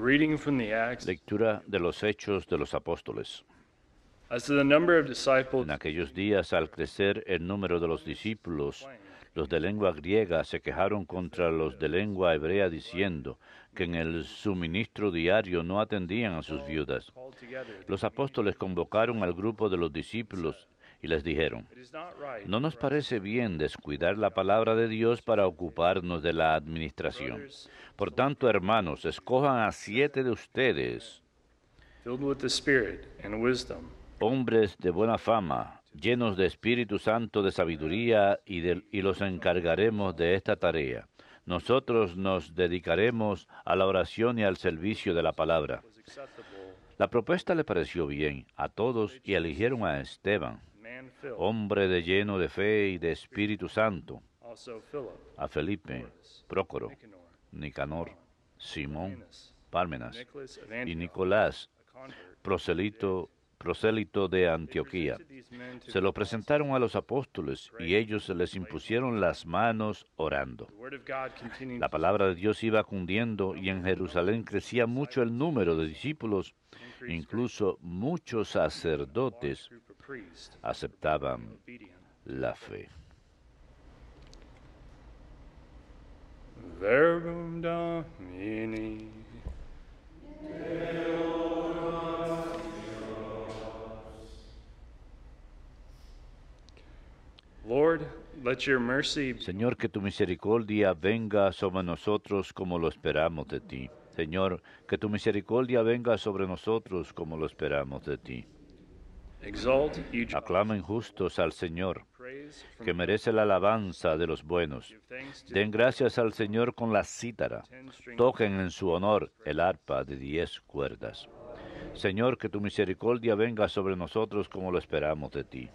Lectura de los Hechos de los Apóstoles. En aquellos días, al crecer el número de los discípulos, los de lengua griega se quejaron contra los de lengua hebrea diciendo que en el suministro diario no atendían a sus viudas. Los apóstoles convocaron al grupo de los discípulos y les dijeron, no nos parece bien descuidar la palabra de Dios para ocuparnos de la administración. Por tanto, hermanos, escojan a siete de ustedes, hombres de buena fama, llenos de Espíritu Santo, de sabiduría, y, y los encargaremos de esta tarea. Nosotros nos dedicaremos a la oración y al servicio de la palabra. La propuesta le pareció bien a todos y eligieron a Esteban, hombre de lleno de fe y de Espíritu Santo, a Felipe, Prócoro, Nicanor, Simón, Pármenas y Nicolás, proselito, prosélito de Antioquía. Se lo presentaron a los apóstoles y ellos se les impusieron las manos orando. La palabra de Dios iba cundiendo y en Jerusalén crecía mucho el número de discípulos. Incluso muchos sacerdotes aceptaban la fe. Señor, que tu misericordia venga sobre nosotros como lo esperamos de ti. Señor, que tu misericordia venga sobre nosotros como lo esperamos de ti. Aclamen justos al Señor, que merece la alabanza de los buenos. Den gracias al Señor con la cítara. Toquen en su honor el arpa de diez cuerdas. Señor, que tu misericordia venga sobre nosotros como lo esperamos de ti.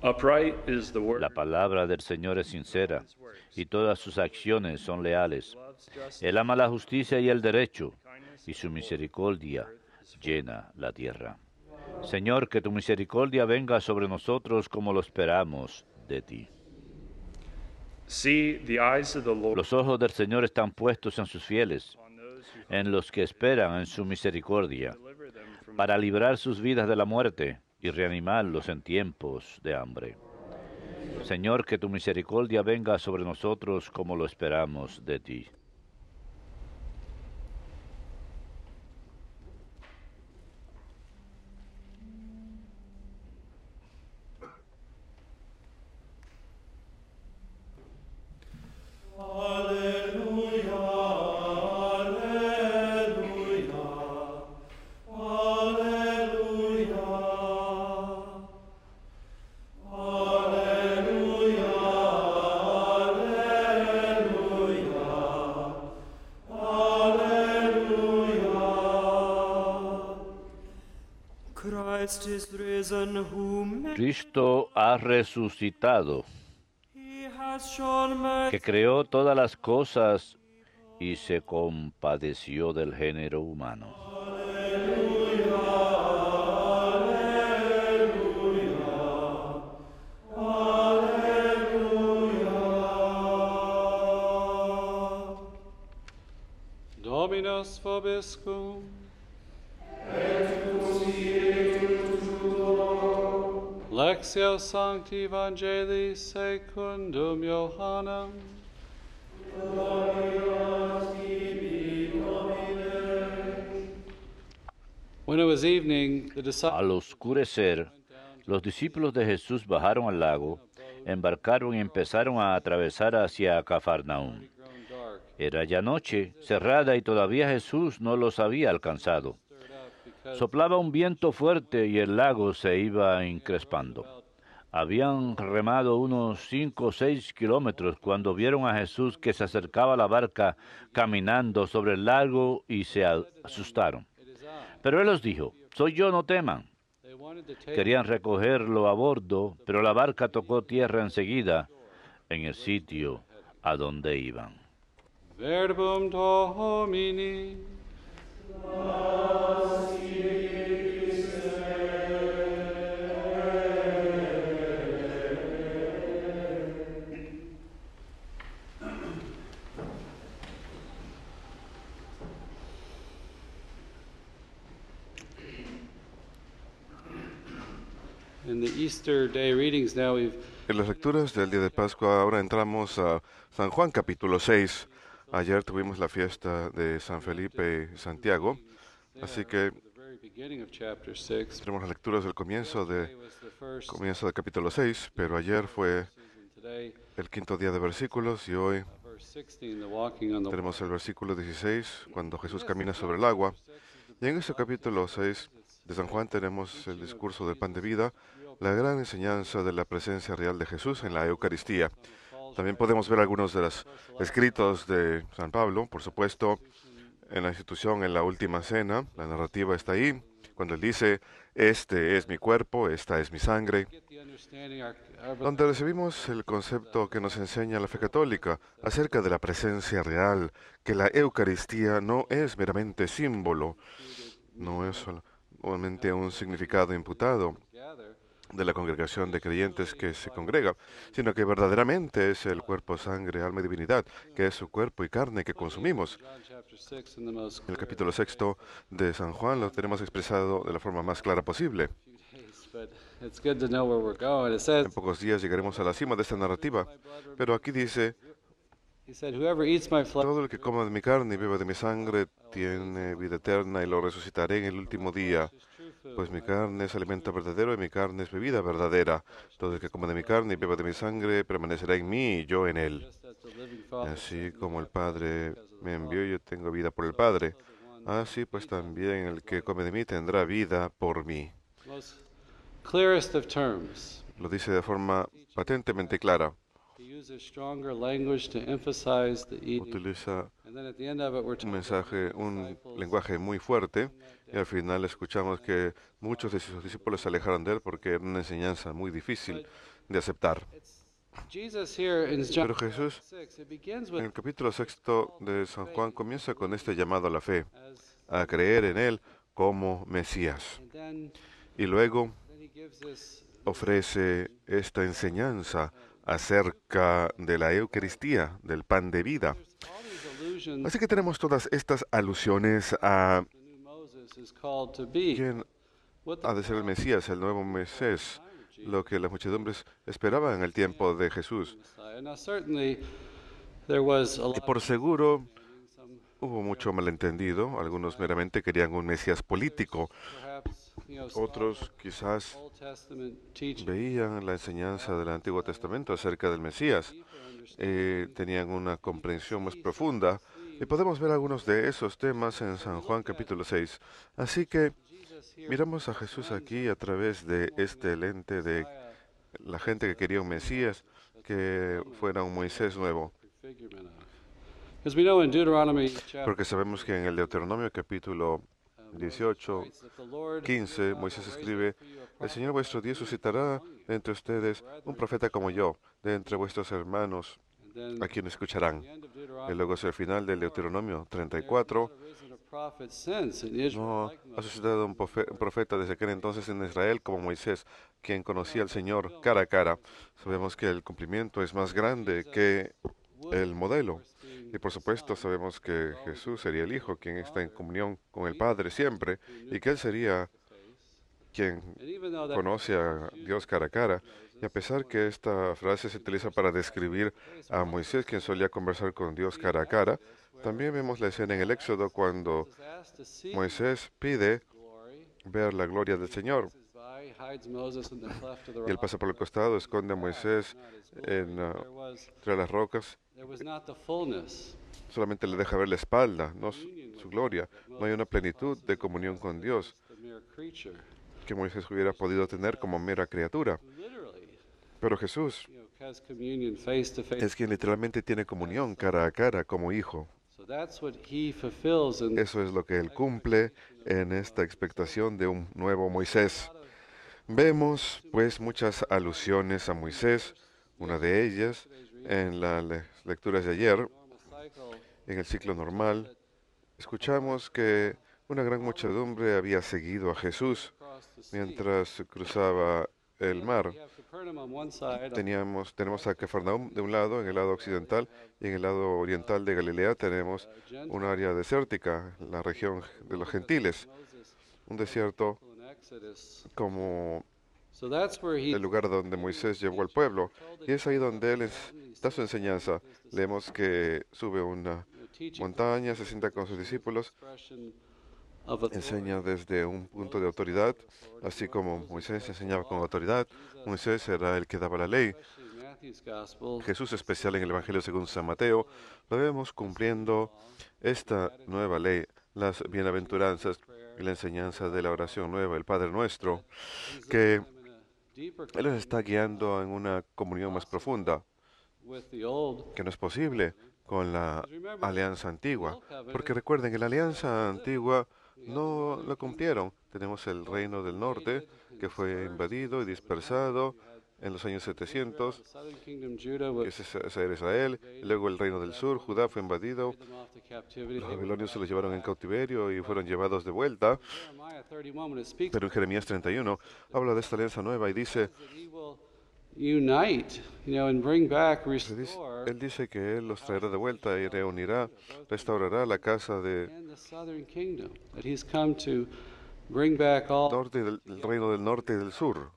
La palabra del Señor es sincera y todas sus acciones son leales. Él ama la justicia y el derecho y su misericordia llena la tierra. Señor, que tu misericordia venga sobre nosotros como lo esperamos de ti. Los ojos del Señor están puestos en sus fieles, en los que esperan en su misericordia, para librar sus vidas de la muerte y reanimarlos en tiempos de hambre. Señor, que tu misericordia venga sobre nosotros como lo esperamos de ti. Cristo ha resucitado, que creó todas las cosas y se compadeció del género humano. Aleluya, aleluya, Al oscurecer, los discípulos de Jesús bajaron al lago, embarcaron y empezaron a atravesar hacia Cafarnaum. Era ya noche, cerrada, y todavía Jesús no los había alcanzado. Soplaba un viento fuerte y el lago se iba encrespando. Habían remado unos cinco o seis kilómetros cuando vieron a Jesús que se acercaba a la barca caminando sobre el lago y se asustaron. Pero él les dijo, soy yo, no teman. Querían recogerlo a bordo, pero la barca tocó tierra enseguida en el sitio a donde iban. En las lecturas del día de Pascua ahora entramos a San Juan capítulo 6. Ayer tuvimos la fiesta de San Felipe y Santiago, así que tenemos las lecturas del comienzo de comienzo del capítulo 6, pero ayer fue el quinto día de versículos y hoy tenemos el versículo 16 cuando Jesús camina sobre el agua. Y en ese capítulo 6 de San Juan tenemos el discurso del pan de vida, la gran enseñanza de la presencia real de Jesús en la Eucaristía. También podemos ver algunos de los escritos de San Pablo, por supuesto, en la institución en la Última Cena, la narrativa está ahí, cuando él dice, este es mi cuerpo, esta es mi sangre, donde recibimos el concepto que nos enseña la fe católica acerca de la presencia real, que la Eucaristía no es meramente símbolo, no es solamente un significado imputado, de la congregación de creyentes que se congrega, sino que verdaderamente es el cuerpo, sangre, alma y divinidad, que es su cuerpo y carne que consumimos. En El capítulo sexto de San Juan lo tenemos expresado de la forma más clara posible. En pocos días llegaremos a la cima de esta narrativa, pero aquí dice, todo el que coma de mi carne y beba de mi sangre tiene vida eterna y lo resucitaré en el último día. Pues mi carne es alimento verdadero y mi carne es bebida verdadera. Todo el que come de mi carne y beba de mi sangre permanecerá en mí y yo en él. Así como el Padre me envió, yo tengo vida por el Padre. Así pues también el que come de mí tendrá vida por mí. Lo dice de forma patentemente clara. Utiliza un mensaje, un lenguaje muy fuerte y al final escuchamos que muchos de sus discípulos se alejaron de él porque era una enseñanza muy difícil de aceptar. Pero Jesús, en el capítulo sexto de San Juan, comienza con este llamado a la fe, a creer en Él como Mesías. Y luego ofrece esta enseñanza acerca de la Eucaristía, del pan de vida. Así que tenemos todas estas alusiones a ¿Quién ha de ser el Mesías, el nuevo Mesías? Lo que las muchedumbres esperaban en el tiempo de Jesús. Y por seguro hubo mucho malentendido. Algunos meramente querían un Mesías político. Otros quizás veían la enseñanza del Antiguo Testamento acerca del Mesías. Eh, tenían una comprensión más profunda y podemos ver algunos de esos temas en San Juan capítulo 6. Así que miramos a Jesús aquí a través de este lente de la gente que quería un Mesías, que fuera un Moisés nuevo. Porque sabemos que en el Deuteronomio capítulo 18, 15, Moisés escribe, el Señor vuestro Dios suscitará entre ustedes un profeta como yo, de entre vuestros hermanos, a quien escucharán. El final del Deuteronomio 34 no ha sucedido un profeta desde aquel entonces en Israel como Moisés, quien conocía al Señor cara a cara. Sabemos que el cumplimiento es más grande que el modelo. Y por supuesto sabemos que Jesús sería el Hijo, quien está en comunión con el Padre siempre, y que Él sería quien conoce a Dios cara a cara. Y a pesar que esta frase se utiliza para describir a Moisés, quien solía conversar con Dios cara a cara, también vemos la escena en el Éxodo cuando Moisés pide ver la gloria del Señor. Y él pasa por el costado, esconde a Moisés ah, entre las rocas. Solamente le deja ver la espalda, no su gloria. No hay una plenitud de comunión con Dios que Moisés hubiera podido tener como mera criatura. Pero Jesús es quien literalmente tiene comunión cara a cara como hijo. Eso es lo que él cumple en esta expectación de un nuevo Moisés. Vemos pues muchas alusiones a Moisés, una de ellas en las lecturas de ayer, en el ciclo normal, escuchamos que una gran muchedumbre había seguido a Jesús mientras cruzaba el mar. Teníamos, tenemos a Cafarnaum de un lado, en el lado occidental, y en el lado oriental de Galilea tenemos un área desértica, la región de los gentiles, un desierto como el lugar donde Moisés llevó al pueblo. Y es ahí donde él da su enseñanza. Leemos que sube una montaña, se sienta con sus discípulos enseña desde un punto de autoridad, así como Moisés enseñaba con autoridad. Moisés era el que daba la ley. Jesús especial en el Evangelio según San Mateo, lo vemos cumpliendo esta nueva ley, las bienaventuranzas y la enseñanza de la oración nueva, el Padre Nuestro, que Él nos está guiando en una comunión más profunda, que no es posible con la alianza antigua, porque recuerden que la alianza antigua no lo cumplieron. Tenemos el Reino del Norte, que fue invadido y dispersado en los años 700, ese era Israel. Luego el Reino del Sur, Judá, fue invadido. Los babilonios se los llevaron en cautiverio y fueron llevados de vuelta. Pero en Jeremías 31 habla de esta alianza nueva y dice él dice que él los traerá de vuelta y reunirá, restaurará la casa de norte del, reino del norte y del sur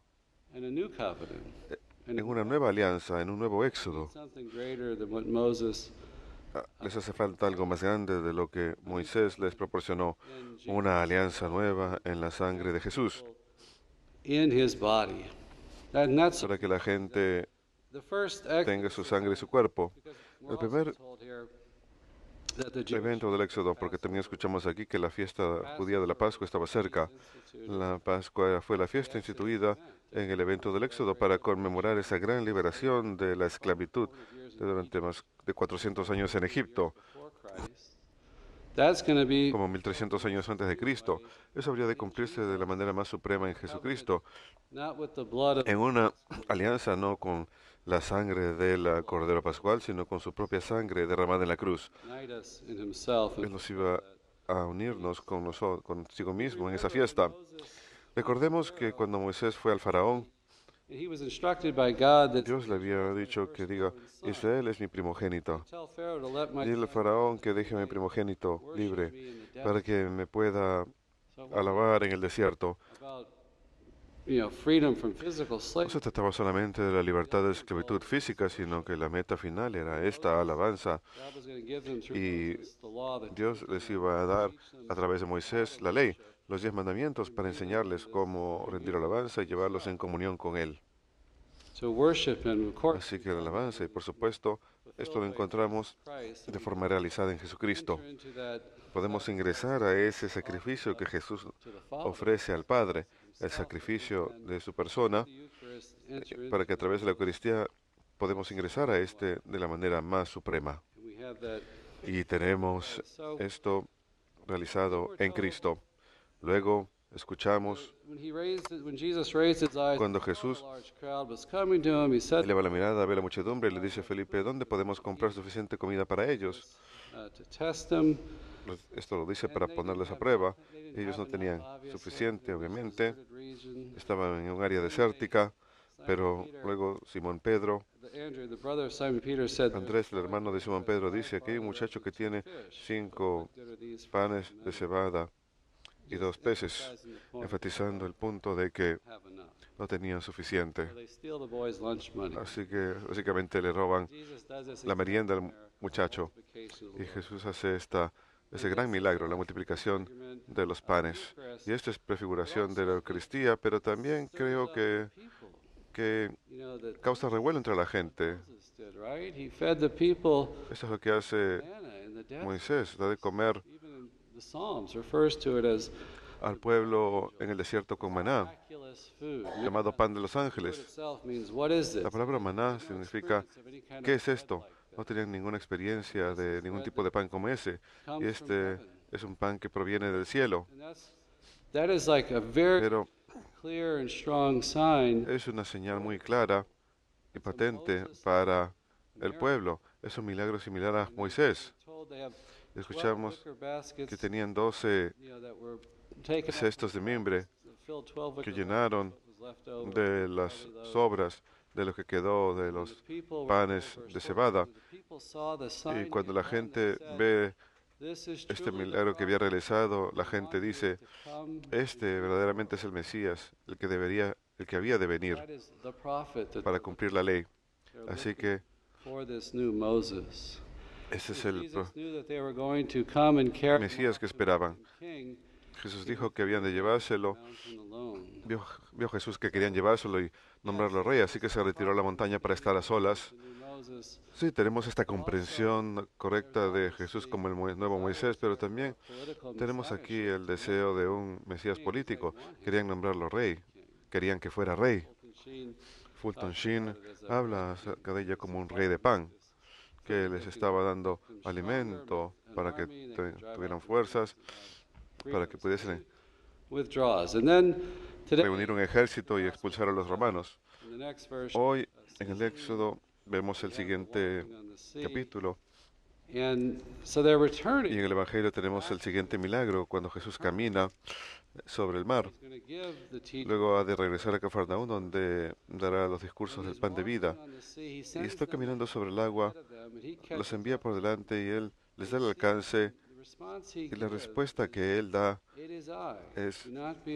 en una nueva alianza, en un nuevo éxodo. Ah, les hace falta algo más grande de lo que Moisés les proporcionó, una alianza nueva en la sangre de Jesús para que la gente tenga su sangre y su cuerpo. El primer evento del Éxodo, porque también escuchamos aquí que la fiesta judía de la Pascua estaba cerca. La Pascua fue la fiesta instituida en el evento del Éxodo para conmemorar esa gran liberación de la esclavitud durante más de 400 años en Egipto como 1300 años antes de Cristo. Eso habría de cumplirse de la manera más suprema en Jesucristo, en una alianza no con la sangre del Cordero Pascual, sino con su propia sangre derramada en la cruz. Él nos iba a unirnos con nosotros, consigo mismo en esa fiesta. Recordemos que cuando Moisés fue al faraón, Dios le había dicho que diga, Israel es mi primogénito. Dile al faraón que deje a mi primogénito libre para que me pueda alabar en el desierto. No se trataba solamente de la libertad de esclavitud física, sino que la meta final era esta alabanza. Y Dios les iba a dar a través de Moisés la ley, los diez mandamientos, para enseñarles cómo rendir alabanza y llevarlos en comunión con Él. Así que la alabanza, y por supuesto, esto lo encontramos de forma realizada en Jesucristo. Podemos uh, ingresar a ese sacrificio que Jesús ofrece al Padre el sacrificio de su persona, eh, para que a través de la Eucaristía podemos ingresar a este de la manera más suprema. Y tenemos esto realizado en Cristo. Luego escuchamos cuando Jesús eleva la mirada, ve la muchedumbre y le dice a Felipe, ¿dónde podemos comprar suficiente comida para ellos? Uh, esto lo dice para ponerles a prueba ellos no tenían suficiente, obviamente. Estaban en un área desértica. Pero luego Simón Pedro, Andrés, el hermano de Simón Pedro, dice, aquí hay un muchacho que tiene cinco panes de cebada y dos peces, enfatizando el punto de que no tenían suficiente. Así que básicamente le roban la merienda al muchacho. Y Jesús hace esta ese gran milagro, la multiplicación de los panes. Y esto es prefiguración de la Eucaristía, pero también creo que, que causa revuelo entre la gente. Eso es lo que hace Moisés, da de comer al pueblo en el desierto con maná, llamado pan de los ángeles. La palabra maná significa, ¿qué es esto? no tenían ninguna experiencia de ningún tipo de pan como ese. Y este es un pan que proviene del cielo. Pero es una señal muy clara y patente para el pueblo. Es un milagro similar a Moisés. Escuchamos que tenían 12 cestos de mimbre que llenaron de las sobras de lo que quedó de los panes de cebada. Y cuando la gente ve este milagro que había realizado, la gente dice, este verdaderamente es el Mesías, el que debería, el que había de venir para cumplir la ley. Así que ese es el Mesías que esperaban. Jesús dijo que habían de llevárselo. Vio, Jesús que querían llevárselo y nombrarlo rey, así que se retiró a la montaña para estar a solas. Sí, tenemos esta comprensión correcta de Jesús como el nuevo Moisés, pero también tenemos aquí el deseo de un Mesías político. Querían nombrarlo rey, querían que fuera rey. Fulton Sheen habla acerca de ella como un rey de pan, que les estaba dando alimento para que tuvieran fuerzas para que pudiesen eh, reunir un ejército y expulsar a los romanos. Hoy, en el Éxodo, vemos el siguiente capítulo. Y en el Evangelio tenemos el siguiente milagro, cuando Jesús camina sobre el mar. Luego ha de regresar a Cafarnaúm, donde dará los discursos del pan de vida. Y está caminando sobre el agua, los envía por delante y él les da el alcance y la respuesta que él da es,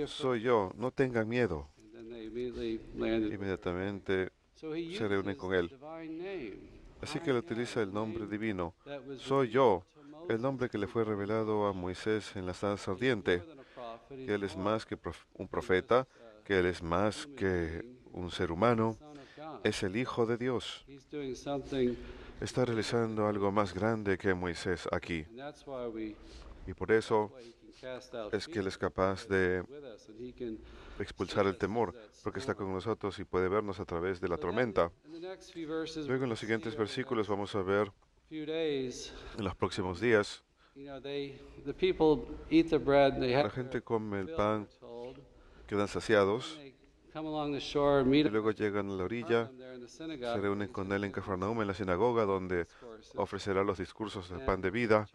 soy yo, no tengan miedo. Inmediatamente se reúnen con él. Así que él utiliza el nombre divino. Soy yo, el nombre que le fue revelado a Moisés en la salsa ardiente. Uh, que él es más que un profeta, que él es más que un ser humano es el Hijo de Dios. Está realizando algo más grande que Moisés aquí. Y por eso es que Él es capaz de expulsar el temor, porque está con nosotros y puede vernos a través de la tormenta. Luego en los siguientes versículos vamos a ver en los próximos días. La gente come el pan, quedan saciados, y luego llegan a la orilla, se reúnen con él en Cafarnaum, en la sinagoga, donde ofrecerá los discursos del pan de vida.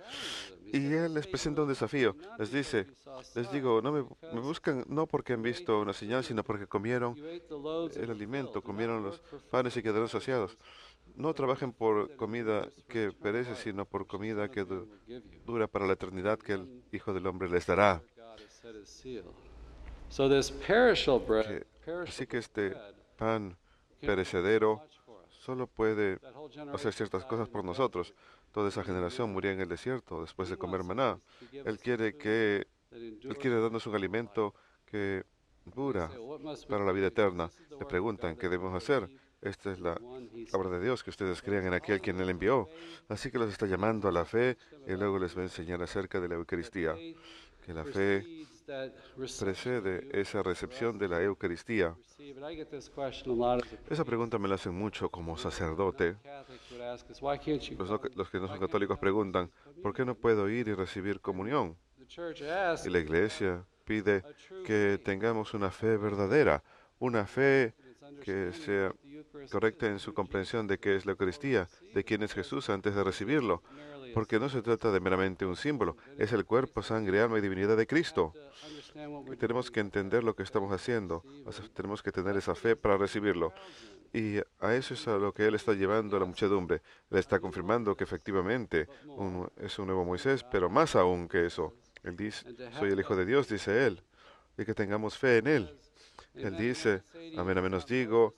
Y él les presenta un desafío. Les dice, les digo, no me, buscan no porque han visto una señal, sino porque comieron el alimento, comieron los panes y quedaron saciados. No trabajen por comida que perece, sino por comida que dura para la eternidad que el Hijo del Hombre les dará. Así que este pan perecedero solo puede hacer ciertas cosas por nosotros. Toda esa generación murió en el desierto después de comer maná. Él quiere que él quiere darnos un alimento que dura para la vida eterna. Le preguntan qué debemos hacer. Esta es la obra de Dios que ustedes crean en aquel quien él envió. Así que los está llamando a la fe y luego les va a enseñar acerca de la Eucaristía, que la fe precede esa recepción de la Eucaristía? Esa pregunta me la hacen mucho como sacerdote. Los, que no son católicos preguntan, ¿por qué no puedo ir y recibir comunión? Y la iglesia pide que tengamos una fe verdadera, una fe que sea correcta en su comprensión de qué es la Eucaristía, de quién es Jesús antes de recibirlo porque no se trata de meramente un símbolo, es el cuerpo, sangre, alma y divinidad de Cristo. Y Tenemos que entender lo que estamos haciendo, tenemos que tener esa fe para recibirlo. Y a eso es a lo que Él está llevando a la muchedumbre. Le está confirmando que efectivamente es un nuevo Moisés, pero más aún que eso. Él dice, soy el Hijo de Dios, dice Él, y que tengamos fe en Él. Él dice, amén, amén os digo,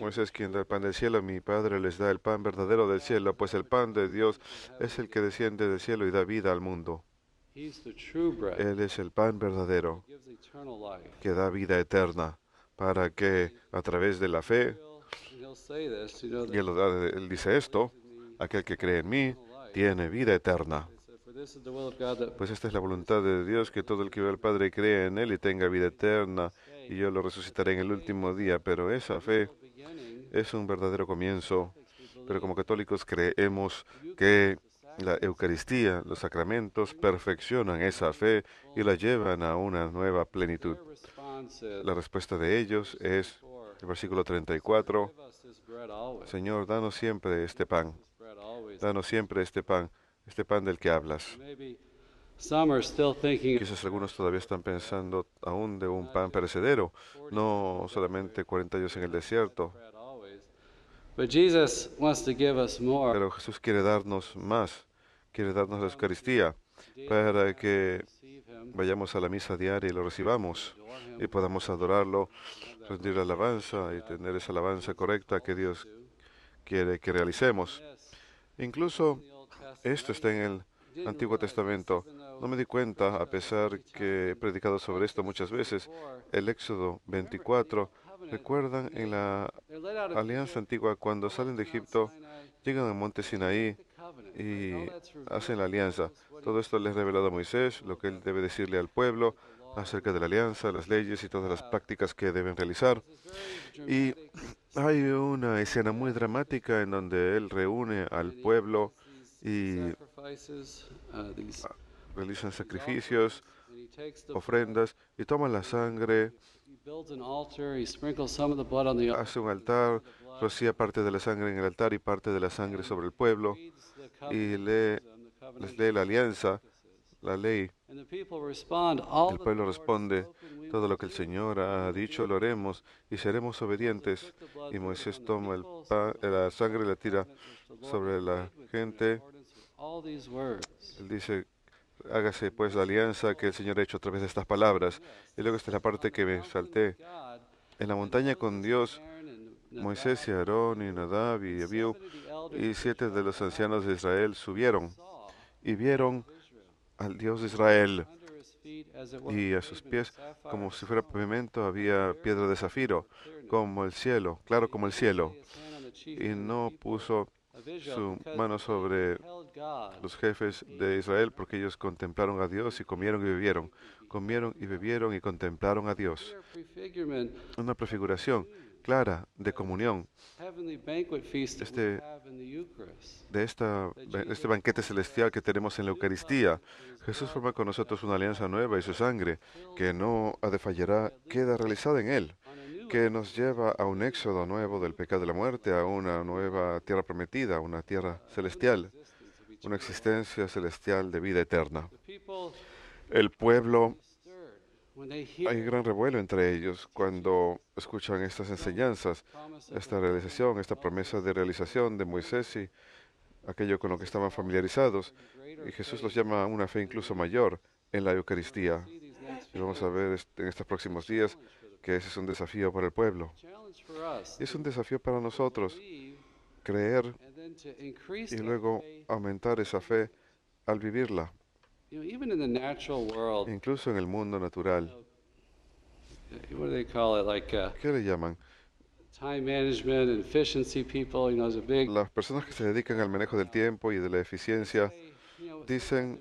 Moisés quien da el pan del cielo, mi Padre les da el pan verdadero del cielo, pues el pan de Dios es el que desciende del cielo y da vida al mundo. Él es el pan verdadero que da vida eterna para que a través de la fe, y él, dice esto, aquel que cree en mí tiene vida eterna. Pues esta es la voluntad de Dios, que todo el que ve al Padre cree en Él y tenga vida eterna y yo lo resucitaré en el último día, pero esa fe es un verdadero comienzo. Pero como católicos creemos que la Eucaristía, los sacramentos perfeccionan esa fe y la llevan a una nueva plenitud. La respuesta de ellos es el versículo 34, Señor, danos siempre este pan, danos siempre este pan, este pan del que hablas. Quizás algunos todavía están pensando aún de un pan perecedero, no solamente 40 años en el desierto. Pero Jesús quiere darnos más, quiere darnos la Eucaristía para que vayamos a la misa diaria y lo recibamos y podamos adorarlo, rendir la alabanza y tener esa alabanza correcta que Dios quiere que realicemos. Incluso esto está en el Antiguo Testamento. No me di cuenta, a pesar que he predicado sobre esto muchas veces, el Éxodo 24. Recuerdan en la alianza antigua, cuando salen de Egipto, llegan al monte Sinaí y hacen la alianza. Todo esto les revelado a Moisés, lo que él debe decirle al pueblo acerca de la alianza, las leyes y todas las prácticas que deben realizar. Y hay una escena muy dramática en donde él reúne al pueblo y realizan sacrificios, ofrendas y toman la sangre, hace un altar, rocía parte de la sangre en el altar y parte de la sangre sobre el pueblo y les lee la alianza, la ley. El pueblo responde, todo lo que el Señor ha dicho lo haremos y seremos obedientes. Y Moisés toma la sangre y la tira sobre la gente. Él dice, hágase pues la alianza que el Señor ha hecho a través de estas palabras. Y luego esta es la parte que me salté. En la montaña con Dios, Moisés y Aarón y Nadab y Abiú y siete de los ancianos de Israel subieron y vieron al Dios de Israel. Y a sus pies, como si fuera pavimento, había piedra de zafiro, como el cielo, claro como el cielo. Y no puso su mano sobre los jefes de Israel, porque ellos contemplaron a Dios y comieron y bebieron, comieron y bebieron y contemplaron a Dios. Una prefiguración clara de comunión este, de, esta, este banquete celestial que tenemos en la Eucaristía. Jesús forma con nosotros una alianza nueva y su sangre, que no ha de fallará, queda realizada en Él que nos lleva a un éxodo nuevo del pecado de la muerte, a una nueva tierra prometida, una tierra celestial, una existencia celestial de vida eterna. El pueblo, hay gran revuelo entre ellos cuando escuchan estas enseñanzas, esta realización, esta promesa de realización de Moisés y aquello con lo que estaban familiarizados. Y Jesús los llama a una fe incluso mayor en la Eucaristía. Y vamos a ver este, en estos próximos días que ese es un desafío para el pueblo. Es un desafío para nosotros creer y luego aumentar esa fe al vivirla. Incluso en el mundo natural. Uh, ¿Qué le llaman? Las personas que se dedican al manejo del tiempo y de la eficiencia dicen,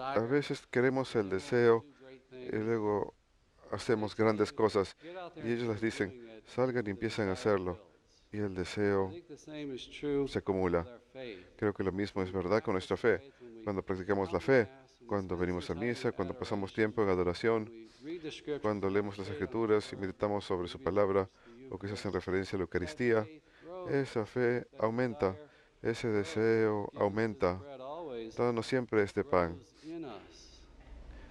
a veces queremos el deseo y luego hacemos grandes cosas. Y ellos les dicen, salgan y empiezan a hacerlo. Y el deseo se acumula. Creo que lo mismo es verdad con nuestra fe. Cuando practicamos la fe, cuando venimos a misa, cuando pasamos tiempo en adoración, cuando leemos las escrituras y meditamos sobre su palabra, o quizás en referencia a la Eucaristía, esa fe aumenta, ese deseo aumenta. Dándonos siempre este pan.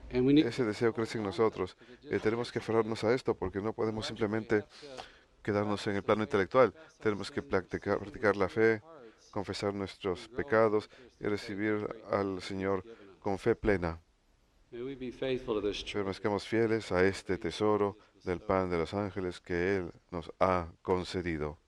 Ese deseo crece en nosotros. y eh, tenemos que aferrarnos a esto porque no podemos simplemente quedarnos en el plano intelectual. Tenemos que practicar, la fe, confesar nuestros pecados y recibir al Señor con fe plena. Permanezcamos fieles a este tesoro del pan de los ángeles que Él nos ha concedido.